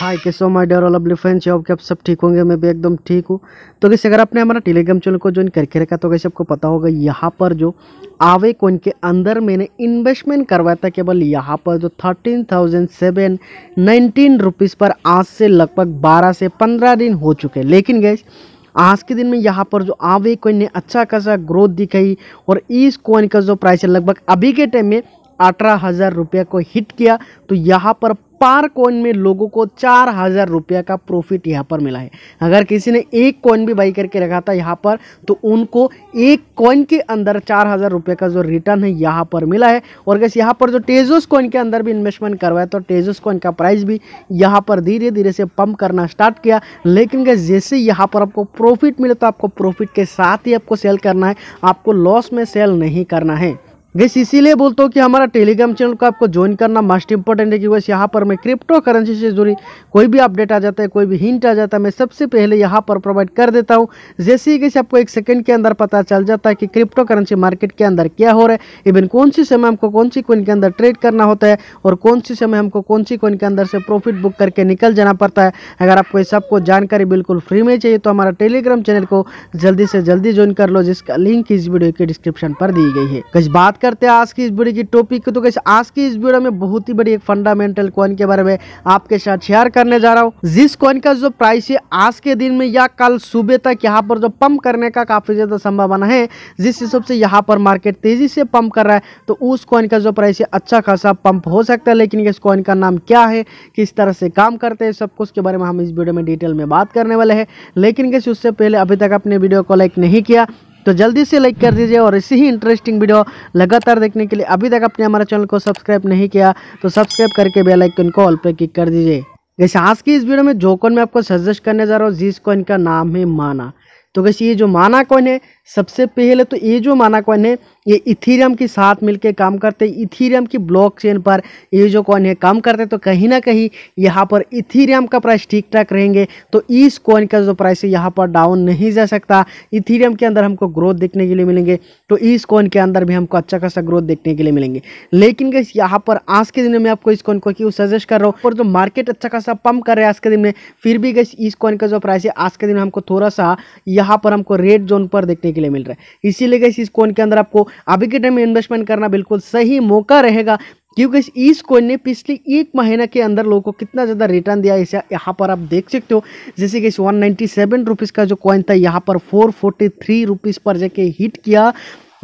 हाय कैसे हो my dear all lovely friends job के आप सब ठीक होंगे मैं भी एकदम ठीक हूँ तो कैसे अगर आपने हमारा टेलीग्राम चैनल को ज्वाइन करके रखा तो कैसे आपको पता होगा यहाँ पर जो आवे कोइन के अंदर मैंने इन्वेस्टमेंट करवाया था केवल यहाँ पर जो thirteen thousand seven nineteen rupees पर आज से लगभग बारह से पंद्रह दिन हो चुके हैं लेकिन गैस आज के दिन में यहाँ पर जो आवे कोइन ने अच्छा खासा ग्रोथ दिखाई और इस कोइन का जो प्राइस है लगभग अभी के टाइम में अठारह हज़ार रुपये को हिट किया तो यहाँ पर पार कॉइन में लोगों को चार हज़ार रुपया का प्रॉफिट यहाँ पर मिला है अगर किसी ने एक कॉइन भी बाई करके रखा था यहाँ पर तो उनको एक कॉइन के अंदर चार हज़ार रुपये का जो रिटर्न है यहाँ पर मिला है और गैस यहाँ पर जो टेजोस कॉइन के अंदर भी इन्वेस्टमेंट करवाया तो टेजोस कॉइन का प्राइस भी यहाँ पर धीरे धीरे से पंप करना स्टार्ट किया लेकिन गैस जैसे यहाँ पर आपको प्रॉफिट मिले तो आपको प्रॉफिट के साथ ही आपको सेल करना है आपको लॉस में सेल नहीं करना है गैस इसीलिए बोलता हूँ कि हमारा टेलीग्राम चैनल को आपको ज्वाइन करना मस्ट इंपॉर्टेंट है कि वैसे यहाँ पर मैं क्रिप्टो करेंसी से जुड़ी कोई भी अपडेट आ जाता है कोई भी हिंट आ जाता है मैं सबसे पहले यहाँ पर प्रोवाइड कर देता हूँ जैसे ही कैसे आपको एक सेकंड के अंदर पता चल जाता है कि क्रिप्टो करेंसी मार्केट के अंदर क्या हो रहा है इवन कौन सी समय हमको कौन सी कोइन के अंदर ट्रेड करना होता है और कौन सी समय हमको कौन सी कोइन के अंदर से प्रॉफिट बुक करके निकल जाना पड़ता है अगर आपको इस सबको जानकारी बिल्कुल फ्री में चाहिए तो हमारा टेलीग्राम चैनल को जल्दी से जल्दी ज्वाइन कर लो जिसका लिंक इस वीडियो के डिस्क्रिप्शन पर दी गई है कुछ बात करते हैं आज की इस वीडियो की टॉपिक को तो कैसे आज की इस वीडियो में बहुत ही बड़ी एक फंडामेंटल कॉइन के बारे में आपके साथ शेयर करने जा रहा हूँ जिस कॉइन का जो प्राइस है आज के दिन में या कल सुबह तक यहाँ पर जो पंप करने का काफ़ी ज़्यादा संभावना है जिस हिसाब से यहाँ पर मार्केट तेज़ी से पंप कर रहा है तो उस कॉइन का जो प्राइस है अच्छा खासा पंप हो सकता है लेकिन इस कॉइन का नाम क्या है किस तरह से काम करते हैं सब कुछ के बारे में हम इस वीडियो में डिटेल में बात करने वाले हैं लेकिन कैसे उससे पहले अभी तक अपने वीडियो को लाइक नहीं किया तो जल्दी से लाइक कर दीजिए और इसी ही इंटरेस्टिंग वीडियो लगातार देखने के लिए अभी तक आपने हमारे चैनल को सब्सक्राइब नहीं किया तो सब्सक्राइब करके बेल आइकन को ऑल पे क्लिक कर दीजिए जैसे आज की इस वीडियो में जो कॉइन मैं आपको सजेस्ट करने जा रहा हूँ जिस कॉइन का नाम है माना तो वैसे ये जो माना कॉइन है सबसे पहले तो ये जो माना कॉइन है ये इथीरियम के साथ मिलकर काम करते इथीरियम की ब्लॉकचेन पर ये जो कॉइन है काम करते तो कहीं ना कहीं यहाँ पर इथीरियम का प्राइस ठीक ठाक रहेंगे तो इस कॉइन का जो प्राइस है यहाँ पर डाउन नहीं जा सकता इथीरियम के अंदर हमको ग्रोथ देखने के लिए मिलेंगे तो इस कॉइन के अंदर भी हमको अच्छा खासा ग्रोथ देखने के लिए मिलेंगे लेकिन गैस यहाँ पर आज के दिन में आपको इस कॉइन को क्यों सजेस्ट कर रहा हूँ और जो मार्केट अच्छा खासा पंप कर रहा है आज के दिन में फिर भी गैस इस कॉइन का जो प्राइस है आज के दिन हमको थोड़ा सा यहाँ पर हमको रेड जोन पर देखने के लिए मिल रहा है इसीलिए गैस इस कॉइन के अंदर आपको अभी के टाइम में इन्वेस्टमेंट करना बिल्कुल सही मौका रहेगा क्योंकि इस कोइन ने पिछले एक महीने के अंदर लोगों को कितना ज़्यादा रिटर्न दिया इसे यहाँ पर आप देख सकते हो जैसे कि इस वन नाइन्टी सेवन रुपीज़ का जो कॉइन था यहाँ पर फोर फोर्टी थ्री रुपीज़ पर जाके हिट किया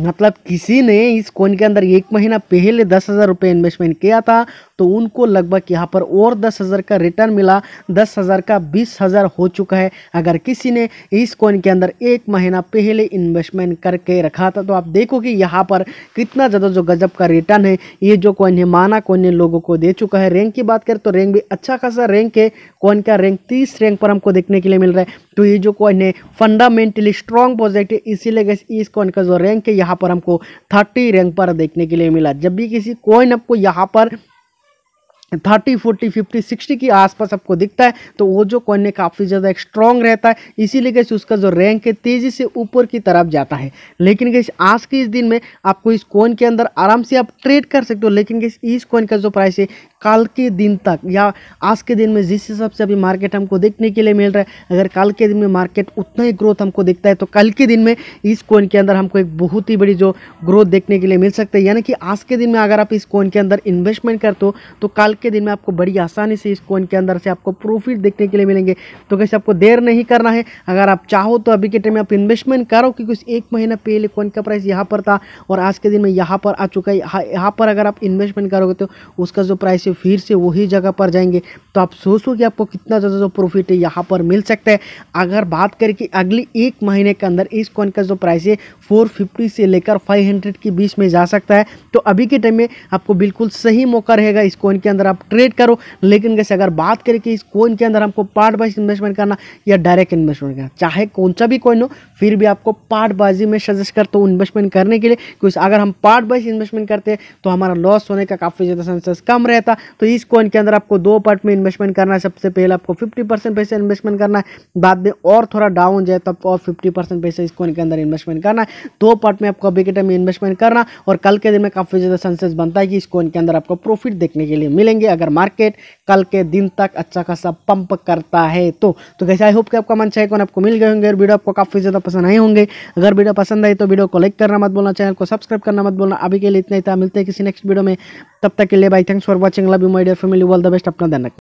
मतलब किसी ने इस कोइन के अंदर एक महीना पहले दस हज़ार रुपये इन्वेस्टमेंट किया था तो उनको लगभग यहाँ पर और दस हज़ार का रिटर्न मिला दस हज़ार का बीस हज़ार हो चुका है अगर किसी ने इस कोइन के अंदर एक महीना पहले इन्वेस्टमेंट करके रखा था तो आप देखो कि यहाँ पर कितना ज़्यादा जो गजब का रिटर्न है ये जो कोइन है माना कोइन लोगों को दे चुका है रैंक की बात करें तो रैंक भी अच्छा खासा रैंक है कोइन का रैंक तीस रैंक पर हमको देखने के लिए मिल रहा है तो ये जो कॉइन है फंडामेंटली स्ट्रॉन्ग प्रोजेक्ट है इसीलिए इस कॉइन का जो रैंक है यहाँ पर हमको थर्टी रैंक पर देखने के लिए मिला जब भी किसी कोइन आपको यहाँ पर थर्टी फोर्टी फिफ्टी सिक्सटी के आसपास आपको दिखता है तो वो जो कॉइन है काफ़ी ज़्यादा स्ट्रॉन्ग रहता है इसीलिए कैसे उसका जो रैंक है तेज़ी से ऊपर की तरफ जाता है लेकिन कैसे आज के इस दिन में आपको इस कॉइन के अंदर आराम से आप ट्रेड कर सकते हो लेकिन कैसे इस कॉइन का जो प्राइस है कल के दिन तक या आज के दिन में जिस हिसाब से अभी मार्केट हमको देखने के लिए मिल रहा है अगर कल के दिन में मार्केट उतना ही ग्रोथ हमको देखता है तो कल के दिन में इस कोइन के अंदर हमको एक बहुत ही बड़ी जो ग्रोथ देखने के लिए मिल सकती है यानी कि आज के दिन में अगर आप इस कोइन के अंदर इन्वेस्टमेंट करते हो तो कल के दिन में आपको बड़ी आसानी से इस कोइन के अंदर से आपको प्रॉफिट देखने के लिए मिलेंगे तो कैसे आपको देर नहीं करना है अगर आप चाहो तो अभी के टाइम में आप इन्वेस्टमेंट करो क्योंकि उस एक महीना पहले कोइन का प्राइस यहाँ पर था और आज के दिन में यहाँ पर आ चुका है यहाँ पर अगर आप इन्वेस्टमेंट करोगे तो उसका जो प्राइस है फिर से वही जगह पर जाएंगे तो आप सोचो कि आपको कितना ज़्यादा जो प्रॉफिट है यहाँ पर मिल सकता है अगर बात करें कि अगले एक महीने के अंदर इस कॉइन का जो प्राइस है 450 से लेकर 500 के बीच में जा सकता है तो अभी के टाइम में आपको बिल्कुल सही मौका रहेगा इस कॉइन के अंदर आप ट्रेड करो लेकिन कैसे अगर बात करें कि इस कॉइन के अंदर हमको पार्ट वाइज इन्वेस्टमेंट करना या डायरेक्ट इन्वेस्टमेंट करना चाहे कौन सा भी कॉइन हो फिर भी आपको पार्ट बाजी में सजेस्ट करता हूँ इन्वेस्टमेंट करने के लिए क्योंकि अगर हम पार्ट वाइज इन्वेस्टमेंट करते हैं तो हमारा लॉस होने का काफ़ी ज़्यादा चांसेस कम रहता तो इस कॉइन के अंदर आपको दो पार्ट में इन्वेस्टमेंट करना है सबसे पहले आपको फिफ्टी परसेंट पैसे इन्वेस्टमेंट करना है बाद में और थोड़ा डाउन जाए तो आपको और फिफ्टी परसेंट पैसे इस कॉइन के अंदर इन्वेस्टमेंट करना है दो पार्ट में आपको अभी के टाइम इन्वेस्टमेंट करना और कल के दिन में काफ़ी ज़्यादा सेंसेस बनता है कि इस कॉइन के अंदर आपको प्रॉफिट देखने के लिए मिलेंगे अगर मार्केट कल के दिन तक अच्छा खासा पंप करता है तो कैसे आई होप कि आपका मन चाहिए कौन आपको मिल गए होंगे और वीडियो आपको काफ़ी ज़्यादा पसंद आए होंगे अगर वीडियो पसंद आई तो वीडियो को लाइक करना मत बोलना चैनल को सब्सक्राइब करना मत बोलना अभी के लिए इतना ही था मिलते हैं किसी नेक्स्ट वीडियो में तब तक के लिए भाई thanks for watching love you my dear family all the best আপনাদের নাকি